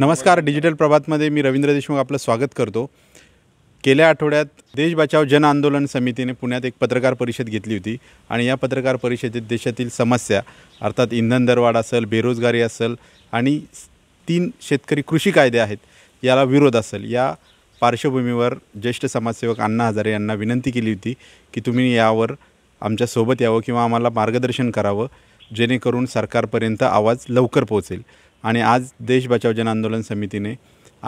नमस्कार डिजिटल प्रभातमध्ये मी रवींद्र देशमुख आपलं स्वागत करतो गेल्या आठवड्यात देश बचाव जन आंदोलन समितीने पुण्यात एक पत्रकार परिषद घेतली होती आणि या पत्रकार परिषदेत देशातील समस्या अर्थात इंधन दरवाढ असेल बेरोजगारी असेल आणि तीन शेतकरी कृषी कायदे आहेत याला विरोध असेल या पार्श्वभूमीवर ज्येष्ठ समाजसेवक अण्णा हजारे यांना विनंती केली होती की तुम्ही यावर आमच्यासोबत यावं किंवा आम्हाला मार्गदर्शन करावं जेणेकरून सरकारपर्यंत आवाज लवकर पोहोचेल आणि आज देश बचाव जन आंदोलन समितीने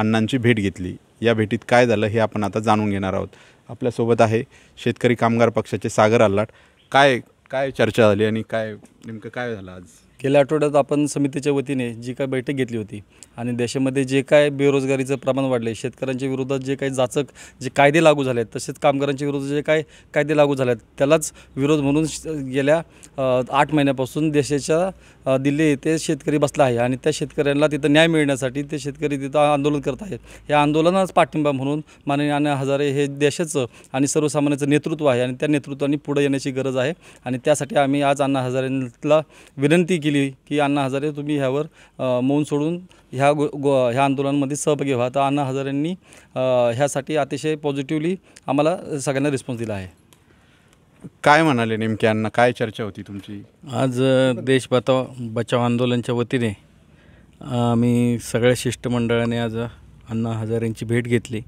अण्णांची भेट घेतली या भेटीत काय झालं हे आपण आता जाणून घेणार आहोत आपल्यासोबत आहे शेतकरी कामगार पक्षाचे सागर आल्लाट काय काय चर्चा झाली आणि काय नेमकं काय झालं आज गेल्या आठवड्यात आपण समितीच्या वतीने जी काय बैठक घेतली होती आणि देशामध्ये जे काय बेरोजगारीचं प्रमाण वाढले शेतकऱ्यांच्या विरोधात जे काही जाचक जे कायदे लागू झाले आहेत तसेच कामगारांच्या विरोधात जे काय कायदे लागू झाले त्यालाच विरोध म्हणून गेल्या आठ महिन्यापासून देशाच्या दिल्ली येथे शेतकरी बसला आहे आणि त्या शेतकऱ्यांना तिथं न्याय मिळण्यासाठी ते शेतकरी तिथं आंदोलन करत आहेत या आंदोलनाच पाठिंबा म्हणून माननीय अण्णा हजारे हे देशाचं आणि सर्वसामान्याचं नेतृत्व आहे आणि त्या नेतृत्वाने पुढे येण्याची गरज आहे आणि त्यासाठी आम्ही आज अण्णा हजारेला विनंती केली की अण्णा हजारे तुम्ही ह्यावर मौन सोडून ह्या गो गो ह्या आंदोलनामध्ये सहभागी व्हा तर अण्णा हजारेंनी ह्यासाठी अतिशय पॉझिटिव्हली आम्हाला सगळ्यांना रिस्पॉन्स दिला आहे काय म्हणाले नेमके अण्णा काय चर्चा होती तुमची आज देश बचाव बचाव आंदोलनच्या वतीने आम्ही सगळ्या शिष्टमंडळाने आज अण्णा हजारेंची भेट घेतली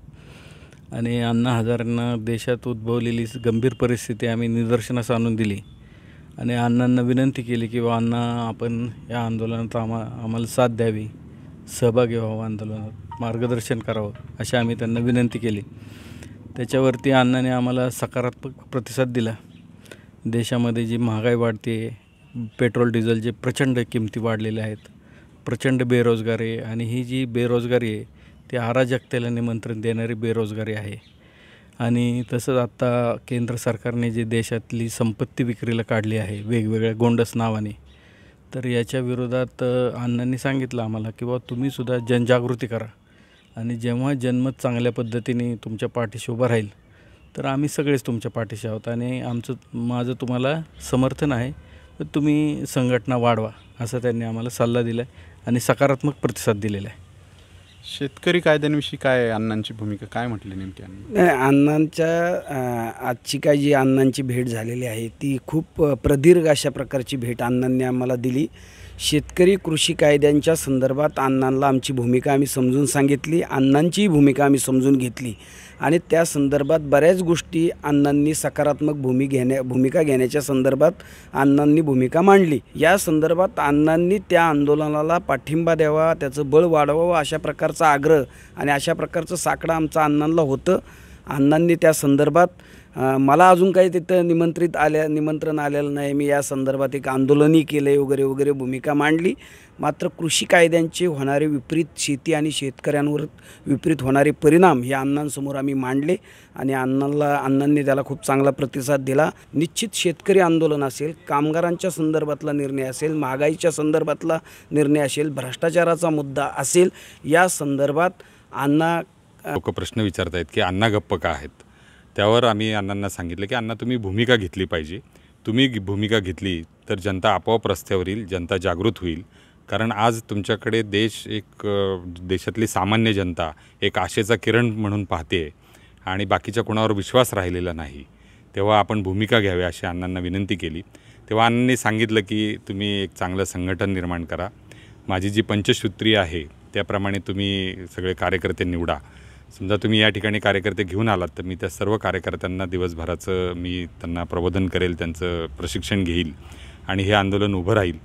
आणि अण्णा हजारांना देशात उद्भवलेली गंभीर परिस्थिती आम्ही निदर्शनास आणून दिली आणि अण्णांना विनंती केली की अण्णा आपण या आंदोलनात आम्हा आम्हाला साथ द्यावी सहभागी व्हावं आंदोलनात मार्गदर्शन करावं अशी आम्ही त्यांना विनंती केली त्याच्यावरती अण्णाने आम्हाला सकारात्मक प्रतिसाद दिला देशामध्ये जी महागाई वाढते पेट्रोल डिझेलचे प्रचंड किमती वाढलेल्या आहेत प्रचंड बेरोजगारी आणि ही जी बेरोजगारी आहे ती अराजकतेला निमंत्रण देणारी बेरोजगारी आहे आणि तसंच आत्ता केंद्र सरकारने जे देशातली संपत्ती विक्रीला काढली आहे वेगवेगळ्या गोंडस नावाने तर याच्या विरोधात अण्णांनी सांगितलं आम्हाला की बाबा तुम्हीसुद्धा जनजागृती करा आणि जेव्हा जन्मत चांगल्या पद्धतीने तुमच्या पाठीशी उभा राहील तर आम्ही सगळेच तुमच्या पाठीशी आहोत आणि आमचं माझं तुम्हाला समर्थन आहे तुम्ही संघटना वाढवा असा त्यांनी आम्हाला सल्ला दिला आहे आणि सकारात्मक प्रतिसाद दिलेला आहे शेतकरी कायद्यांविषयी काय अण्णांची भूमिका काय म्हटली नेमकी नाही अण्णांच्या आजची काय जी अण्णांची भेट झालेली आहे ती खूप प्रदीर्घ अशा प्रकारची भेट अण्णांनी आम्हाला दिली शेतकरी कृषी कायद्यांच्या संदर्भात अण्णांना आमची भूमिका आम्ही समजून सांगितली अण्णांचीही भूमिका आम्ही समजून घेतली आणि त्या संदर्भात बऱ्याच गोष्टी अण्णांनी सकारात्मक भूमी घेण्या भूमिका घेण्याच्या संदर्भात अण्णांनी भूमिका मांडली या संदर्भात अण्णांनी त्या आंदोलनाला पाठिंबा द्यावा त्याचं बळ वाढवावं अशा प्रकारचं आग्रह आणि अशा प्रकारचं साकडं आमचं अण्णांना होतं अण्णांनी त्या संदर्भात मला अजून काही तिथं निमंत्रित आल्या निमंत्रण आलेलं नाही मी या संदर्भात एक आंदोलनही केलं आहे वगैरे वगैरे भूमिका मांडली मात्र कृषी कायद्यांचे होणारे विपरीत शेती आणि शेतकऱ्यांवर विपरीत होणारे परिणाम हे अण्णांसमोर आम्ही मांडले आणि अण्णांना अण्णांनी त्याला खूप चांगला प्रतिसाद दिला निश्चित शेतकरी आंदोलन असेल कामगारांच्या संदर्भातला निर्णय असेल महागाईच्या संदर्भातला निर्णय असेल भ्रष्टाचाराचा मुद्दा असेल या संदर्भात अण्णा लोक प्रश्न विचारतायत की अण्णा गप्प का आहेत त्यावर आम्ही अण्णांना सांगितलं की अण्णा तुम्ही भूमिका घेतली पाहिजे तुम्ही भूमिका घेतली तर जनता आपोआप रस्त्यावर येईल जनता जागृत होईल कारण आज तुमच्याकडे देश एक देशातली सामान्य जनता एक आशेचा किरण म्हणून पाहते आणि बाकीच्या कोणावर विश्वास राहिलेला नाही तेव्हा आपण भूमिका घ्यावी अशी अण्णांना विनंती केली तेव्हा अण्णांनी सांगितलं की तुम्ही एक चांगलं संघटन निर्माण करा माझी जी पंचसूत्री आहे त्याप्रमाणे तुम्ही सगळे कार्यकर्ते निवडा समजा तुम्ही या ठिकाणी कार्यकर्ते घेऊन आलात तर मी त्या सर्व कार्यकर्त्यांना दिवसभराचं मी त्यांना प्रबोधन करेल त्यांचं प्रशिक्षण घेईल आणि हे आंदोलन उभं राहील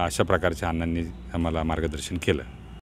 अशा प्रकारच्या अण्णांनी आम्हाला मार्गदर्शन केलं